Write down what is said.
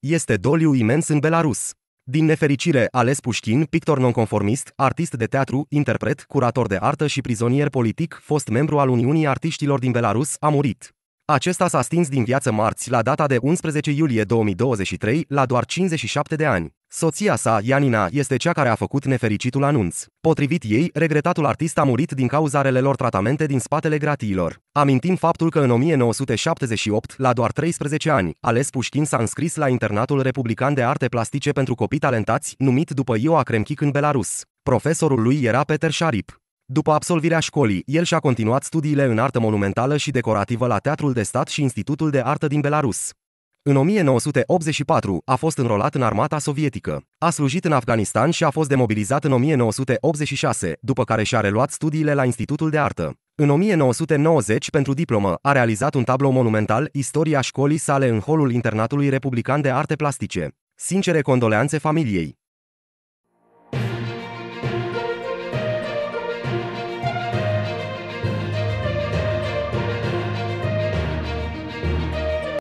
Este doliu imens în Belarus. Din nefericire, ales Pușkin, pictor nonconformist, artist de teatru, interpret, curator de artă și prizonier politic, fost membru al Uniunii Artiștilor din Belarus, a murit. Acesta s-a stins din viață marți la data de 11 iulie 2023, la doar 57 de ani. Soția sa, Ianina, este cea care a făcut nefericitul anunț. Potrivit ei, regretatul artist a murit din cauza relelor tratamente din spatele gratiilor. Amintim faptul că în 1978, la doar 13 ani, Ales Pușkin s-a înscris la internatul republican de arte plastice pentru copii talentați, numit după Ioa Kremchik în Belarus. Profesorul lui era Peter Sharip. După absolvirea școlii, el și-a continuat studiile în artă monumentală și decorativă la Teatrul de Stat și Institutul de Artă din Belarus. În 1984 a fost înrolat în armata sovietică. A slujit în Afganistan și a fost demobilizat în 1986, după care și-a reluat studiile la Institutul de Artă. În 1990, pentru diplomă, a realizat un tablou monumental Istoria școlii sale în holul internatului republican de arte plastice. Sincere condoleanțe familiei!